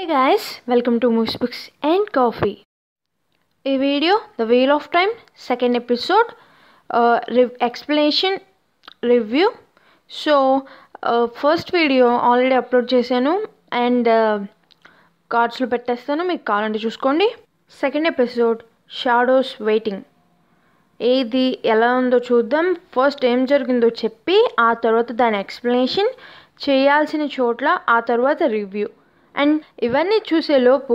hey guys welcome to movies books and coffee ఈ video the Wheel of Time second episode explanation review so first video already upload చేశాను and కార్డ్స్లో uh, పెట్టేస్తాను మీకు కావాలంటే చూసుకోండి second episode shadows waiting ఏది ఎలా ఉందో చూద్దాం ఫస్ట్ ఏం జరిగిందో చెప్పి ఆ తర్వాత దాని ఎక్స్ప్లెనేషన్ చేయాల్సిన చోట్ల ఆ తర్వాత రివ్యూ అండ్ ఇవన్నీ చూసేలోపు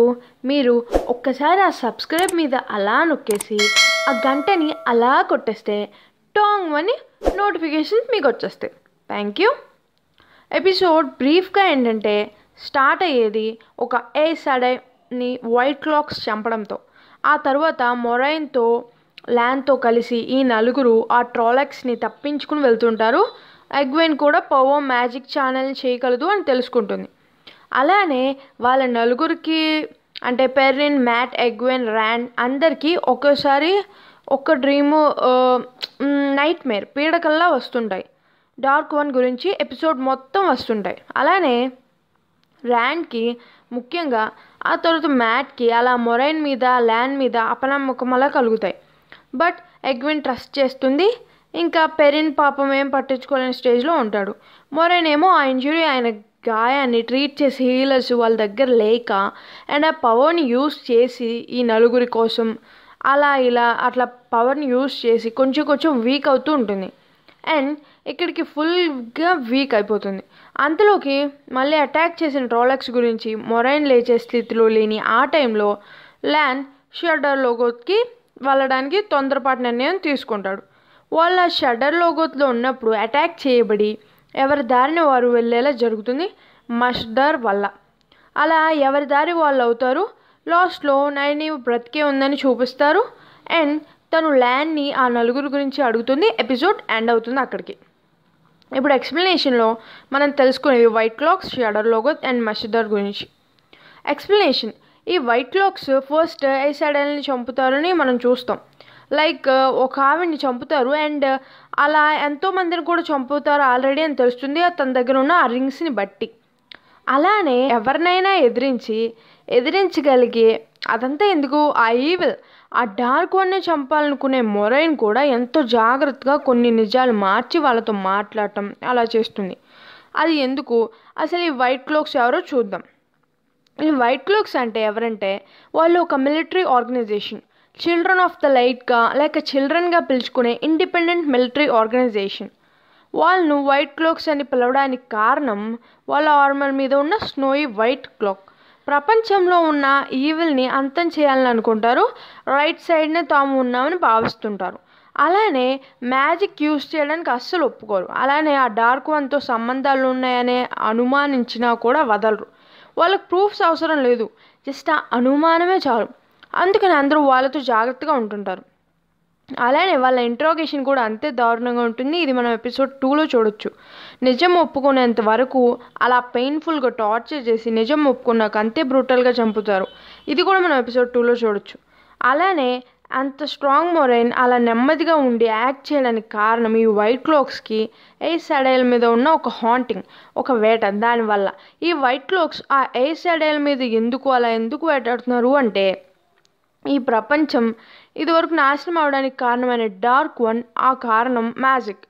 మీరు ఒక్కసారి ఆ సబ్స్క్రైబ్ మీద అలా నొక్కేసి ఆ గంటని అలా కొట్టేస్తే టాంగ్ అని నోటిఫికేషన్స్ మీకు వచ్చేస్తాయి థ్యాంక్ యూ ఎపిసోడ్ బ్రీఫ్గా ఏంటంటే స్టార్ట్ అయ్యేది ఒక ఏ సడైని వైట్ క్లాక్స్ చంపడంతో ఆ తర్వాత మొరైన్తో ల్యాన్తో కలిసి ఈ నలుగురు ఆ ట్రాలెక్స్ని తప్పించుకుని వెళ్తుంటారు ఎగ్వెన్ కూడా పవో మ్యాజిక్ ఛానల్ చేయగలదు అని తెలుసుకుంటుంది అలానే వాళ్ళ నలుగురికి అంటే పెర్రిన్ మ్యాట్ ఎగ్విన్ ర్యాన్ అందరికీ ఒక్కోసారి ఒక డ్రీము నైట్ మేర్ పీడకల్లా వస్తుంటాయి డార్క్ వన్ గురించి ఎపిసోడ్ మొత్తం వస్తుంటాయి అలానే ర్యాన్కి ముఖ్యంగా ఆ తర్వాత మ్యాట్కి అలా మొరైన్ మీద ల్యాండ్ మీద అపనమ్మకం అలా కలుగుతాయి బట్ ఎగ్విన్ ట్రస్ట్ చేస్తుంది ఇంకా పెరిన్ పాపం ఏం పట్టించుకోలేని స్టేజ్లో ఉంటాడు మొరైన్ ఏమో ఆ ఇంజురీ ఆయన గాయాన్ని ట్రీట్ చేసే హీలర్స్ వాళ్ళ దగ్గర లేక అండ్ ఆ పవర్ని యూస్ చేసి ఈ నలుగురి కోసం అలా ఇలా అట్లా పవర్ని యూస్ చేసి కొంచెం కొంచెం వీక్ అవుతూ ఉంటుంది అండ్ ఇక్కడికి ఫుల్గా వీక్ అయిపోతుంది అంతలోకి మళ్ళీ అటాక్ చేసిన ట్రోలక్స్ గురించి మొరైన్ లేచే స్థితిలో లేని ఆ టైంలో ల్యాన్ షడర్ లోగోత్కి వెళ్ళడానికి తొందరపాటు నిర్ణయం తీసుకుంటాడు వాళ్ళ షడర్ లోగోత్లో ఉన్నప్పుడు అటాక్ చేయబడి ఎవరి దారిని వారు వెళ్ళేలా జరుగుతుంది మస్డర్ వల్ల అలా ఎవరి దారి వాళ్ళు అవుతారు లాస్ట్లో నైని బ్రతికే ఉందని చూపిస్తారు అండ్ తను ల్యాండ్ని ఆ నలుగురు గురించి అడుగుతుంది ఎపిసోడ్ ఎండ్ అవుతుంది అక్కడికి ఇప్పుడు ఎక్స్ప్లెనేషన్లో మనం తెలుసుకునేవి white cloaks Shadar Logoth and Mashadar గురించి ఎక్స్ప్లెనేషన్ ఈ వైట్ లాక్స్ ఫస్ట్ ఎసడల్ని చంపుతారని మనం చూస్తాం లైక్ ఒక ఆవిడ్ని చంపుతారు అండ్ అలా ఎంతోమందిని కూడా చంపుతారు ఆల్రెడీ అని తెలుస్తుంది తన దగ్గర ఉన్న ఆ రింగ్స్ని బట్టి అలానే ఎవరినైనా ఎదిరించి ఎదిరించగలిగే అదంతా ఎందుకు ఆ ఈవిల్ ఆ డార్క్ వన్నే చంపాలనుకునే మొరైన్ కూడా ఎంతో జాగ్రత్తగా కొన్ని నిజాలు మార్చి వాళ్ళతో మాట్లాడటం అలా చేస్తుంది అది ఎందుకు అసలు ఈ వైట్ క్లోక్స్ ఎవరో చూద్దాం ఈ వైట్ క్లోక్స్ అంటే ఎవరంటే వాళ్ళు ఒక military organization children of the లైట్గా లేక చిల్డ్రన్గా పిలుచుకునే ఇండిపెండెంట్ మిలిటరీ ఆర్గనైజేషన్ వాళ్ళను వైట్ క్లోక్స్ అని పిలవడానికి కారణం వాళ్ళ ఆర్మర్ మీద ఉన్న స్నోయి వైట్ క్లోక్ ప్రపంచంలో ఉన్న ఈవిల్ని అంతం చేయాలని అనుకుంటారు రైట్ సైడ్నే తాము ఉన్నామని భావిస్తుంటారు అలానే మ్యాజిక్ యూజ్ చేయడానికి అస్సలు ఒప్పుకోరు అలానే ఆ డార్క్ వన్తో సంబంధాలు ఉన్నాయనే అనుమానించినా కూడా వదలరు వాళ్ళకి ప్రూఫ్స్ అవసరం లేదు జస్ట్ ఆ అనుమానమే చాలు అందుకని అందరూ వాళ్ళతో జాగ్రత్తగా ఉంటుంటారు అలానే వాళ్ళ ఇంట్రాగేషన్ కూడా అంతే దారుణంగా ఉంటుంది ఇది మనం ఎపిసోడ్ టూలో చూడొచ్చు నిజం ఒప్పుకునేంత వరకు అలా పెయిన్ఫుల్గా టార్చర్ చేసి నిజం ఒప్పుకున్నాక అంతే బ్రూటల్గా చంపుతారు ఇది కూడా మనం ఎపిసోడ్ టూలో చూడొచ్చు అలానే అంత స్ట్రాంగ్ మొరైన్ అలా నెమ్మదిగా ఉండి యాక్ట్ చేయడానికి కారణం ఈ వైట్ క్లోక్స్కి ఎయిర్ సెడైల్ మీద ఉన్న ఒక హాంటింగ్ ఒక వేట దానివల్ల ఈ వైట్ క్లోక్స్ ఆ ఎయిర్ సెడైల్ మీద ఎందుకు అలా ఎందుకు వేటాడుతున్నారు అంటే ఈ ప్రపంచం ఇదివరకు నాశనం అవడానికి కారణమైన డార్క్ వన్ ఆ కారణం మ్యాజిక్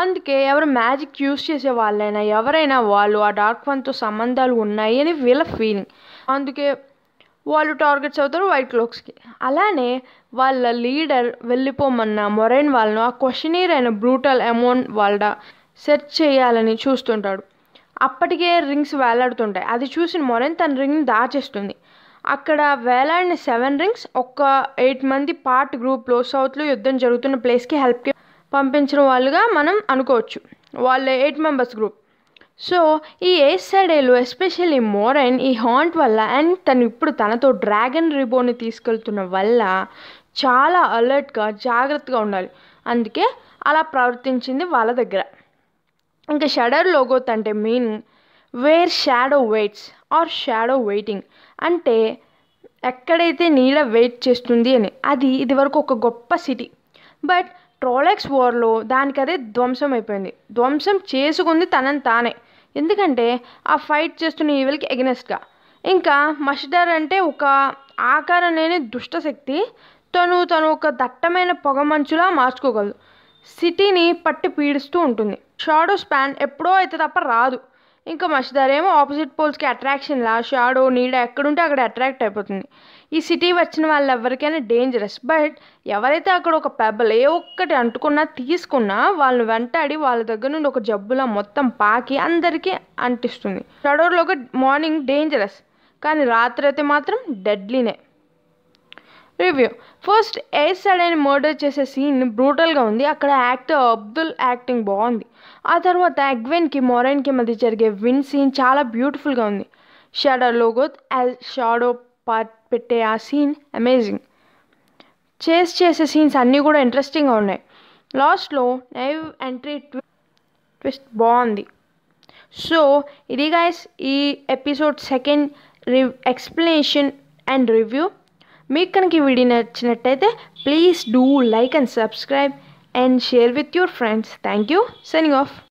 అందుకే ఎవరు మ్యాజిక్ యూస్ చేసే వాళ్ళైనా ఎవరైనా వాళ్ళు ఆ డార్క్ వన్తో సంబంధాలు ఉన్నాయి అని వీళ్ళ ఫీలింగ్ అందుకే వాళ్ళు టార్గెట్స్ అవుతారు వైట్ క్లోక్స్కి అలానే వాళ్ళ లీడర్ వెళ్ళిపోమన్న మొరైన్ వాళ్ళను ఆ క్వశ్చనీర్ అయిన బ్రూటల్ అమౌంట్ వాళ్ళ సెర్చ్ చేయాలని చూస్తుంటాడు అప్పటికే రింగ్స్ వేలాడుతుంటాయి అది చూసిన మొరైన్ తన రింగ్ని దాచేస్తుంది అక్కడ వేలాడిన సెవెన్ రింగ్స్ ఒక ఎయిట్ మంది పార్ట్ గ్రూప్లో సౌత్లో యుద్ధం జరుగుతున్న ప్లేస్కి హెల్ప్కి పంపించిన వాళ్ళుగా మనం అనుకోవచ్చు వాళ్ళ ఎయిట్ మెంబర్స్ గ్రూప్ సో ఈ ఏస్ సైడేలు ఎస్పెషల్లీ మోరెన్ ఈ హాంట్ వల్ల అండ్ తను ఇప్పుడు తనతో డ్రాగన్ రిబోని తీసుకెళ్తున్న వల్ల చాలా అలర్ట్గా జాగ్రత్తగా ఉండాలి అందుకే అలా ప్రవర్తించింది వాళ్ళ దగ్గర ఇంకా Shadar Logoth mean where shadow waits or shadow waiting అంటే ఎక్కడైతే నీడ వెయిట్ చేస్తుంది అని అది ఇదివరకు ఒక గొప్ప సిటీ బట్ ట్రోలెక్స్ వార్లో దానికి అదే ధ్వంసం అయిపోయింది ధ్వంసం చేసుకుంది తనని తానే ఎందుకంటే ఆ ఫైట్ చేస్తున్న ఈవెల్కి ఎగనెస్ట్గా ఇంకా మస్డర్ అంటే ఒక ఆకారం లేని దుష్టశక్తి తను తను ఒక దట్టమైన పొగ మంచులా మార్చుకోగలదు సిటీని పట్టి పీడిస్తూ ఉంటుంది షాడో స్పాన్ ఎప్పుడో అయితే తప్ప రాదు ఇంకా మషిదార్ ఏమో ఆపోజిట్ పోల్స్కి అట్రాక్షన్ లా షాడో నీడ ఎక్కడుంటే అక్కడ అట్రాక్ట్ అయిపోతుంది ఈ సిటీ వచ్చిన వాళ్ళు ఎవరికైనా డేంజరస్ బట్ ఎవరైతే అక్కడ ఒక పెబ్బలు ఏ ఒక్కటి అంటుకున్నా తీసుకున్నా వాళ్ళని వెంటాడి వాళ్ళ దగ్గర నుండి ఒక జబ్బులా మొత్తం పాకి అందరికీ అంటిస్తుంది షాడోలో మార్నింగ్ డేంజరస్ కానీ రాత్రి అయితే మాత్రం డెడ్లీనే రివ్యూ ఫస్ట్ ఎయిర్ సైడ్ మర్డర్ చేసే సీన్ బ్రూటల్గా ఉంది అక్కడ యాక్టర్ అబ్దుల్ యాక్టింగ్ బాగుంది ఆ తర్వాత అగ్వెన్కి మొరైన్కి మధ్య జరిగే విన్ సీన్ చాలా బ్యూటిఫుల్గా ఉంది షాడో లోగో షాడో పార్ట్ పెట్టే ఆ సీన్ అమేజింగ్ చేస్ చేసే సీన్స్ అన్నీ కూడా ఇంట్రెస్టింగ్గా ఉన్నాయి లాస్ట్లో నైవ్ ఎంట్రీ ట్వి ట్విస్ట్ బాగుంది సో ఇది గైస్ ఈ ఎపిసోడ్ సెకండ్ రి ఎక్స్ప్లెనేషన్ అండ్ రివ్యూ మీకు కనుక ఈ వీడియో నచ్చినట్టయితే please do like and subscribe and share with your friends thank you signing of